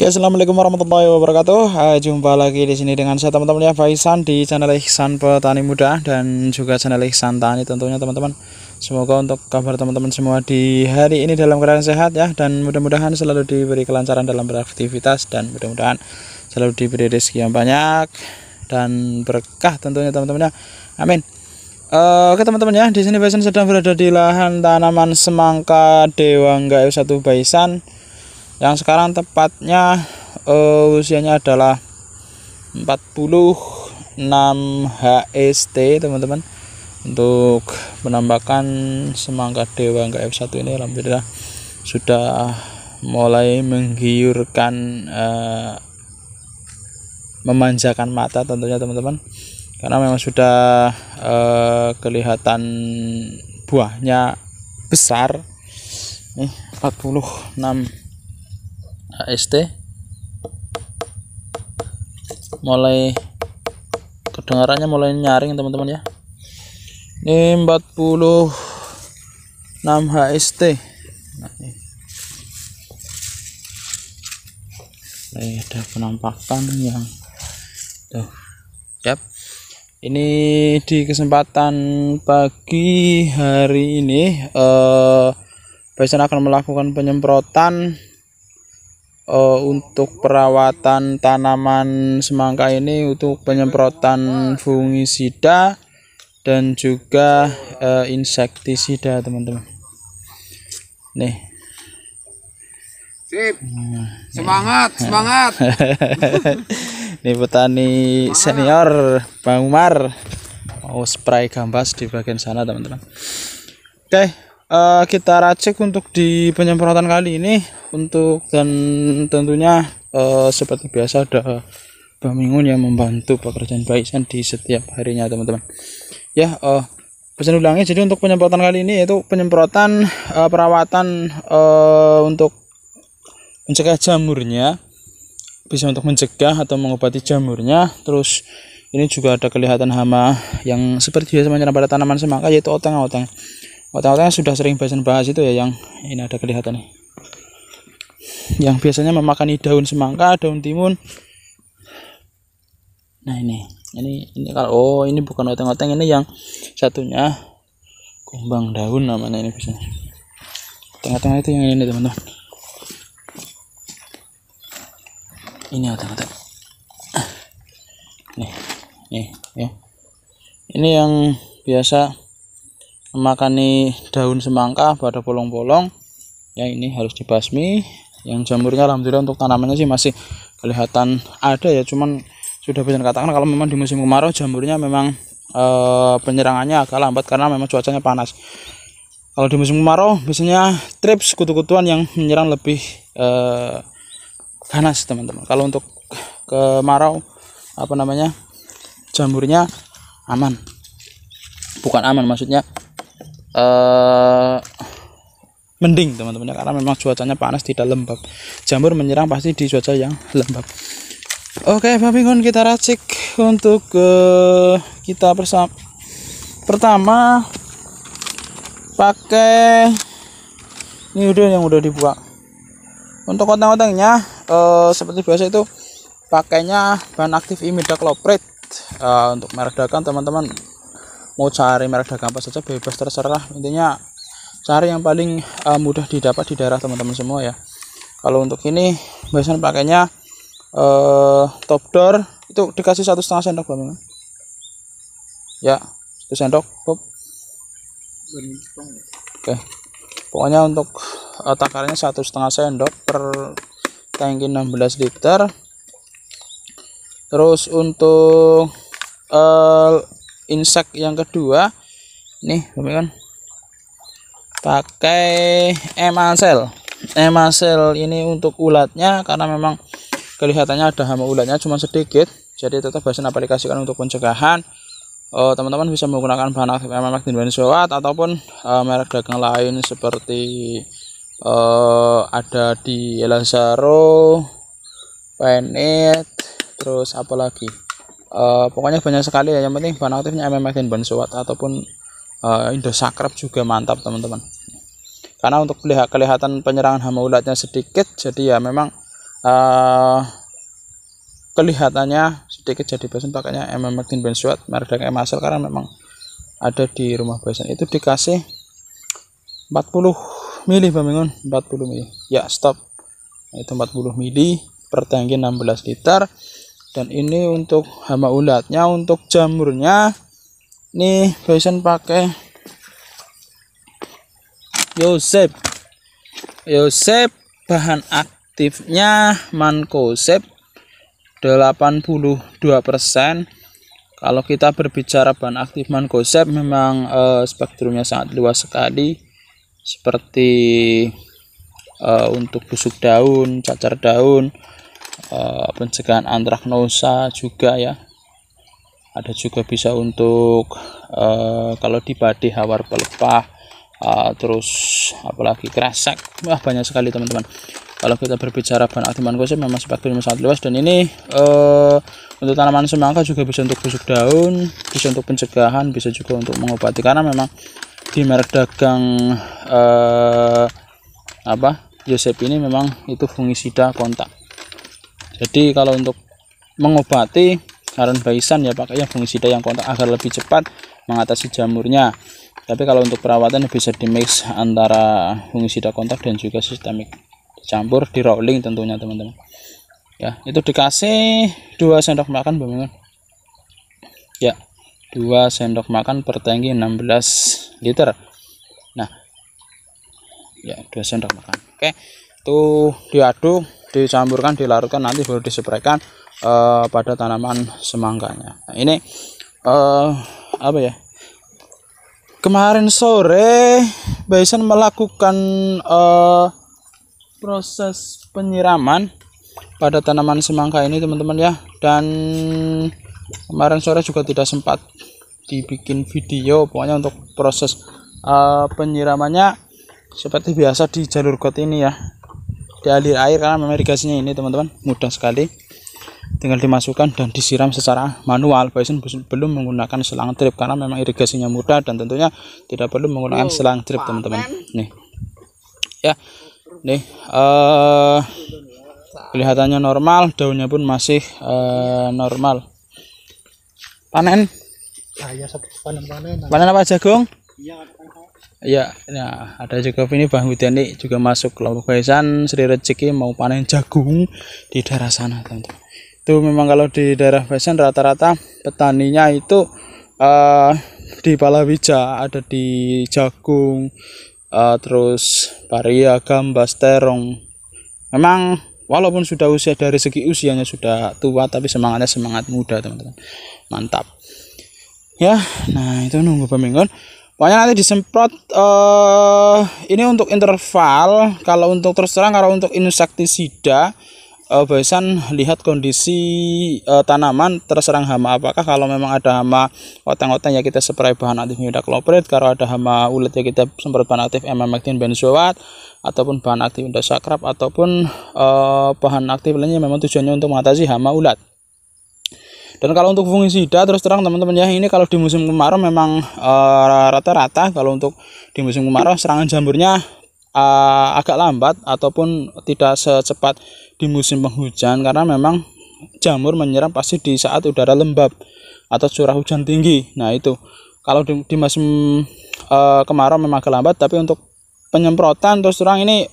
Oke, assalamualaikum warahmatullahi wabarakatuh. Eh, jumpa lagi di sini dengan saya teman-teman ya Faisan di channel Ihsan Petani Muda dan juga channel Ihsan Tani tentunya teman-teman. Semoga untuk kabar teman-teman semua di hari ini dalam keadaan sehat ya dan mudah-mudahan selalu diberi kelancaran dalam beraktivitas dan mudah-mudahan selalu diberi rezeki yang banyak dan berkah tentunya teman-teman ya. Amin. Eh, oke teman-teman ya, di sini Faisan sedang berada di lahan tanaman semangka Dewangga F1 Baisan yang sekarang tepatnya uh, usianya adalah 46 HST teman-teman untuk menambahkan semangka dewa enggak F1 ini alhamdulillah sudah mulai menggiurkan uh, memanjakan mata tentunya teman-teman karena memang sudah uh, kelihatan buahnya besar nih 46 HST, mulai kedengarannya mulai nyaring teman-teman ya ini 46 HST nah, ini. ada penampakan yang tuh yap ini di kesempatan pagi hari ini eh, akan melakukan penyemprotan uh, untuk perawatan tanaman semangka ini untuk penyemprotan fungisida dan juga uh, insektisida teman-teman nih Sip. Nah, semangat semangat ini petani semangat. senior Bang Umar mau spray gambas di bagian sana teman-teman oke okay uh, kita racik untuk di penyemprotan kali ini untuk dan tentunya uh, seperti biasa ada bangun yang membantu pekerjaan baikan di setiap harinya teman-teman ya uh, pesan ulangnya jadi untuk penyemprotan kali ini yaitu penyemprotan uh, perawatan uh, untuk mencegah jamurnya bisa untuk mencegah atau mengobati jamurnya terus ini juga ada kelihatan hama yang seperti biasa menyerang pada tanaman semangka yaitu oteng-oteng otak-otaknya sudah sering bahasan bahas itu ya yang ini ada kelihatan nih yang biasanya memakan daun semangka daun timun nah ini ini ini kalau oh ini bukan oteng-oteng ini yang satunya kumbang daun namanya ini biasanya tengah-tengah itu yang ini teman-teman ini oteng-oteng ah. nih nih ya ini yang biasa memakani daun semangka pada polong-polong ya ini harus dibasmi yang jamurnya alhamdulillah untuk tanamannya sih masih kelihatan ada ya cuman sudah bisa dikatakan kalau memang di musim kemarau jamurnya memang e, penyerangannya agak lambat karena memang cuacanya panas kalau di musim kemarau biasanya trips kutu-kutuan yang menyerang lebih e, ganas teman-teman kalau untuk kemarau apa namanya jamurnya aman bukan aman maksudnya uh, mending teman-teman ya karena memang cuacanya panas tidak lembab jamur menyerang pasti di cuaca yang lembab oke okay, Bingun kita racik untuk uh, kita bersama pertama pakai ini udah yang udah dibuka untuk kontang-kontangnya uh, eh, seperti biasa itu pakainya bahan aktif imidacloprid uh, untuk meredakan teman-teman mau cari merek dagang apa saja bebas terserah intinya cari yang paling uh, mudah didapat di daerah teman-teman semua ya kalau untuk ini biasanya pakainya uh, top door itu dikasih satu setengah sendok bang ya satu sendok oke pokoknya untuk uh, takarnya satu setengah sendok per tangki 16 liter terus untuk uh, Insect yang kedua nih teman pakai emasel emasel ini untuk ulatnya karena memang kelihatannya ada hama ulatnya cuma sedikit jadi tetap bahasin aplikasikan untuk pencegahan eh, teman-teman uh, bisa menggunakan bahan aktif di benzoat ataupun uh, merek dagang lain seperti uh, ada di Elazaro, Planet, terus apa lagi? uh, pokoknya banyak sekali ya yang penting bahan aktifnya MMS dan bahan suat ataupun uh, eh, Indosakrep juga mantap teman-teman karena untuk kelihatan penyerangan hama ulatnya sedikit jadi ya memang uh, kelihatannya sedikit jadi besen pakainya MM Martin suat merek dari Emasel karena memang ada di rumah besen itu dikasih 40 mili bangun 40 mili ya stop itu 40 mili per tangki 16 liter dan ini untuk hama ulatnya untuk jamurnya ini Jason pakai Yosep Yosep bahan aktifnya mankosep 82% kalau kita berbicara bahan aktif mankosep memang eh, spektrumnya sangat luas sekali seperti uh, untuk busuk daun, cacar daun, Eh, pencegahan antraknosa juga ya ada juga bisa untuk e, kalau di badai hawar pelepah e, terus apalagi kresek wah banyak sekali teman-teman kalau kita berbicara bahan aktif mankosep memang sebagian sangat luas dan ini e, untuk tanaman semangka juga bisa untuk busuk daun bisa untuk pencegahan bisa juga untuk mengobati karena memang di merek dagang e, apa Yosep ini memang itu fungisida kontak jadi kalau untuk mengobati saran baisan ya pakai yang fungisida yang kontak agar lebih cepat mengatasi jamurnya tapi kalau untuk perawatan bisa di mix antara fungisida kontak dan juga sistemik dicampur di rolling tentunya teman-teman ya itu dikasih 2 sendok makan pemirsa ya 2 sendok makan per tangki 16 liter nah ya 2 sendok makan oke tuh diaduk dicampurkan dilarutkan nanti baru disepraikan uh, pada tanaman semangkanya nah, ini uh, apa ya kemarin sore Bison melakukan uh, proses penyiraman pada tanaman semangka ini teman-teman ya dan kemarin sore juga tidak sempat dibikin video pokoknya untuk proses uh, penyiramannya seperti biasa di jalur got ini ya di alir air karena memang irigasinya ini teman-teman mudah sekali tinggal dimasukkan dan disiram secara manual Bison belum menggunakan selang trip karena memang irigasinya mudah dan tentunya tidak perlu menggunakan oh, selang trip teman-teman nih ya nih uh, kelihatannya normal daunnya pun masih uh, normal panen nah, iya, panen panen apa jagung iya, ya nah ada juga ini Bang Widiani juga masuk kelompok Baisan Sri Rezeki mau panen jagung di daerah sana teman itu memang kalau di daerah Baisan rata-rata petaninya itu uh, di palawija ada di jagung uh, terus paria gambas terong memang walaupun sudah usia dari segi usianya sudah tua tapi semangatnya semangat muda teman-teman mantap ya nah itu nunggu pemingguan pokoknya nanti disemprot uh, ini untuk interval kalau untuk terus terang kalau untuk insektisida uh, eh, biasan lihat kondisi uh, tanaman terserang hama apakah kalau memang ada hama oteng-oteng ya kita spray bahan aktif midacloprid kalau ada hama ulat ya kita semprot bahan aktif emamectin benzoat ataupun bahan aktif indosakrab ataupun uh, bahan aktif lainnya memang tujuannya untuk mengatasi hama ulat dan kalau untuk fungisida terus terang teman-teman ya ini kalau di musim kemarau memang eh, rata-rata uh, kalau untuk di musim kemarau serangan jamurnya uh, agak lambat ataupun tidak secepat di musim penghujan karena memang jamur menyerang pasti di saat udara lembab atau curah hujan tinggi nah itu kalau di, di musim uh, kemarau memang agak lambat tapi untuk penyemprotan terus terang ini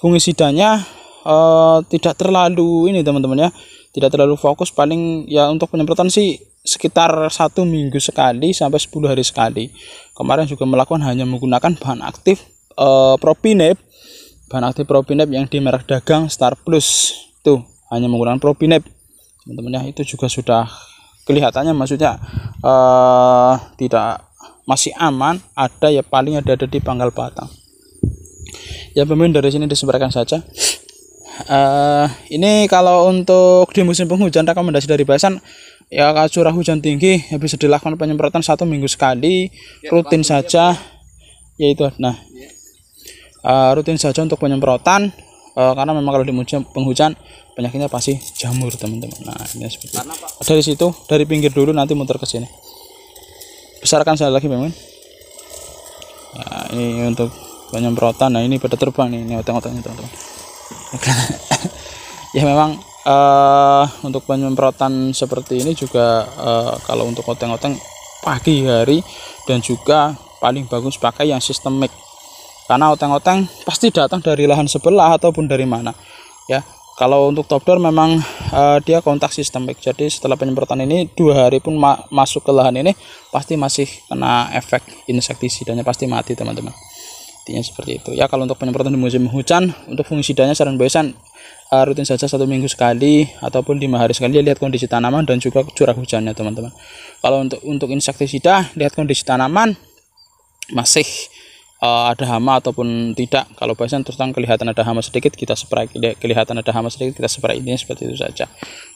fungisidanya uh, tidak terlalu ini teman-teman ya tidak terlalu fokus paling ya untuk penyemprotan sih sekitar satu minggu sekali sampai 10 hari sekali kemarin juga melakukan hanya menggunakan bahan aktif e, propinep bahan aktif propinep yang di merek dagang Star Plus tuh hanya menggunakan propinep teman-teman ya itu juga sudah kelihatannya maksudnya e, tidak masih aman ada ya paling ada ada di pangkal batang ya pemimpin dari sini disebarkan saja uh, ini kalau untuk di musim penghujan rekomendasi dari Basan ya kalau curah hujan tinggi ya bisa dilakukan penyemprotan satu minggu sekali ya, rutin saja ya. yaitu nah uh, rutin saja untuk penyemprotan uh, karena memang kalau di musim penghujan penyakitnya pasti jamur teman-teman nah ini seperti karena, dari situ dari pinggir dulu nanti muter ke sini besarkan saya lagi memang nah, ini untuk penyemprotan nah ini pada terbang nih ini otak-otaknya teman-teman ya memang uh, untuk penyemprotan seperti ini juga uh, kalau untuk oteng-oteng pagi hari dan juga paling bagus pakai yang sistemik karena oteng-oteng pasti datang dari lahan sebelah ataupun dari mana ya kalau untuk top door memang uh, dia kontak sistemik jadi setelah penyemprotan ini dua hari pun ma masuk ke lahan ini pasti masih kena efek insektisidanya pasti mati teman-teman intinya seperti itu ya kalau untuk penyemprotan di musim hujan untuk fungisidanya saran boysan uh, eh, rutin saja satu minggu sekali ataupun lima hari sekali lihat kondisi tanaman dan juga curah hujannya teman-teman kalau untuk untuk insektisida lihat kondisi tanaman masih uh, ada hama ataupun tidak kalau boysan terus kelihatan ada hama sedikit kita spray kelihatan ada hama sedikit kita spray ini seperti itu saja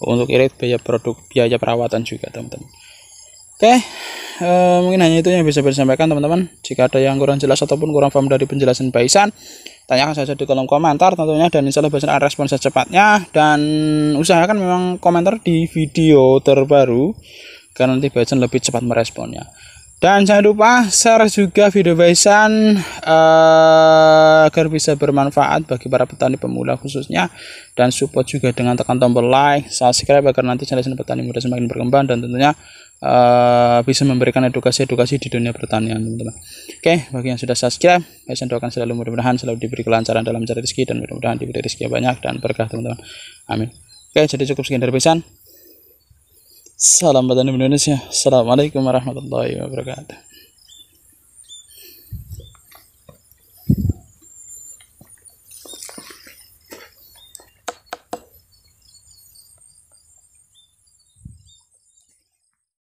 untuk irit biaya produk biaya perawatan juga teman-teman Oke, uh, mungkin hanya itu yang bisa saya sampaikan teman-teman. Jika ada yang kurang jelas ataupun kurang paham dari penjelasan Baisan, tanyakan saja di kolom komentar tentunya dan insya Allah Baisan akan respon secepatnya dan usahakan memang komentar di video terbaru karena nanti Baisan lebih cepat meresponnya. Dan jangan lupa share juga video Baisan uh, eh, agar bisa bermanfaat bagi para petani pemula khususnya dan support juga dengan tekan tombol like, subscribe agar nanti channel petani muda semakin berkembang dan tentunya uh, bisa memberikan edukasi-edukasi di dunia pertanian teman-teman. Oke, bagi yang sudah subscribe, saya doakan selalu mudah-mudahan selalu diberi kelancaran dalam mencari rezeki dan mudah-mudahan diberi rezeki yang banyak dan berkah teman-teman. Amin. Oke, jadi cukup sekian dari pesan. Salam petani Indonesia. Assalamualaikum warahmatullahi wabarakatuh.